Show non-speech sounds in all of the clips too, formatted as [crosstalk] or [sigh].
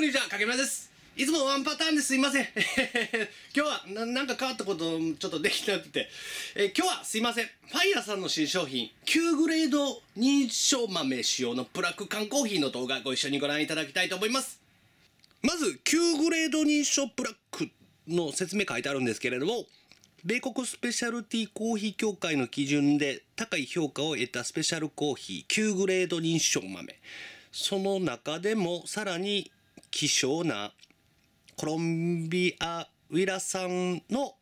の忍者影村ですいつもワンパターンですいません [laughs] 今日はなんか変わったことちょっとできなくて、えー、今日はすいませんファイヤーさんの新商品9グレード認証豆使用のブラック缶コーヒーの動画ご一緒にご覧いただきたいと思いますまず9グレード認証ブラックの説明書いてあるんですけれども米国スペシャルティコーヒー協会の基準で高い評価を得たスペシャルコーヒー9グレード認証豆その中でもさらに希少なコロンビアウィラ産の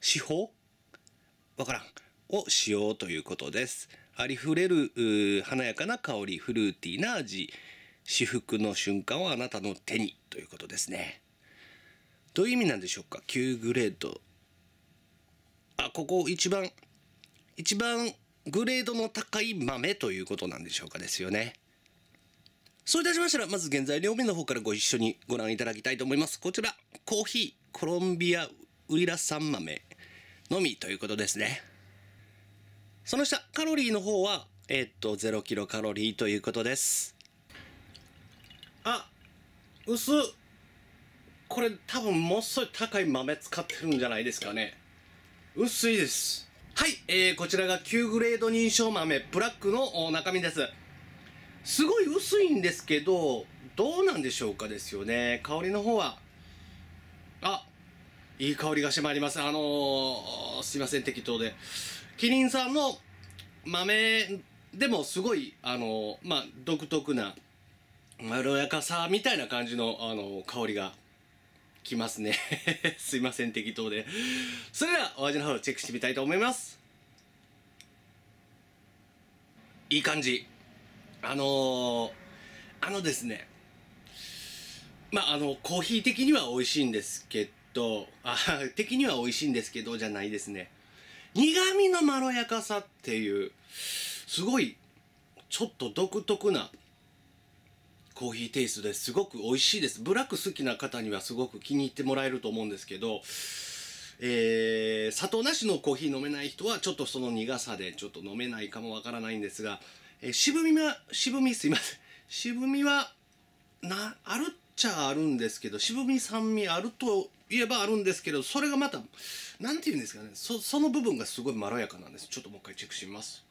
司法わからん。をしようということです。ありふれる華やかな香り、フルーティーな味、至福の瞬間をあなたの手にということですね。どういう意味なんでしょうか ?9 グレード。あ、ここ一番、一番グレードの高い豆ということなんでしょうかですよね。そういたしましたら、まず原材料面の方からご一緒にご覧いただきたいと思います。こちら、コーヒー、コロンビアウイラ酸豆のみということですね。その下、カロリーの方は、えー、っと、0キロカロリーということです。あ、薄これ多分もっそり高い豆使ってるんじゃないですかね。薄いです。はい、えー、こちらが旧グレード認証豆ブラックの中身です。すごい薄いんですけど、どうなんでしょうかですよね。香りの方は、あ、いい香りがしてまいります。あのー、すいません、適当で。キリンさんの豆でもすごい、あのー、まあ、独特な、まろやかさみたいな感じの、あのー、香りがきますね。[laughs] すいません、適当で。それでは、お味の方をチェックしてみたいと思います。いい感じ。あのー、あのですね、まあ、あの、コーヒー的には美味しいんですけど、あ、[laughs] 的には美味しいんですけど、じゃないですね。苦味のまろやかさっていう、すごい、ちょっと独特なコーヒーテイストですごく美味しいです。ブラック好きな方にはすごく気に入ってもらえると思うんですけど、えー、砂糖なしのコーヒー飲めない人はちょっとその苦さでちょっと飲めないかもわからないんですが、え渋みは、渋みすいません。渋みは、な、あるっちゃあるんですけど、渋み酸味あると言えばあるんですけど、それがまた、何て言うんですかね、そ、その部分がすごいまろやかなんです。ちょっともう一回チェックします。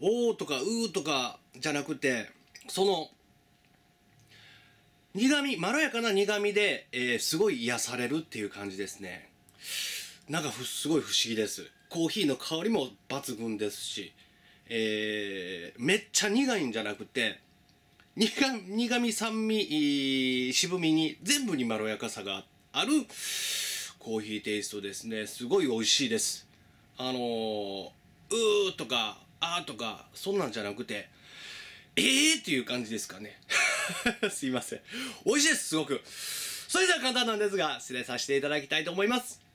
おーとかうーとかじゃなくて、その、苦味、まろやかな苦味で、えー、すごい癒されるっていう感じですね。なんかすごい不思議です。コーヒーの香りも抜群ですし、えー、めっちゃ苦いんじゃなくて、苦味、酸味、渋みに全部にまろやかさがあるコーヒーテイストですね。すごい美味しいです。あのー、うーとか、あーとか、そんなんじゃなくて、えーっていう感じですかね。[laughs] すいません。美味しいです、すごく。それでは簡単なんですが、失礼させていただきたいと思います。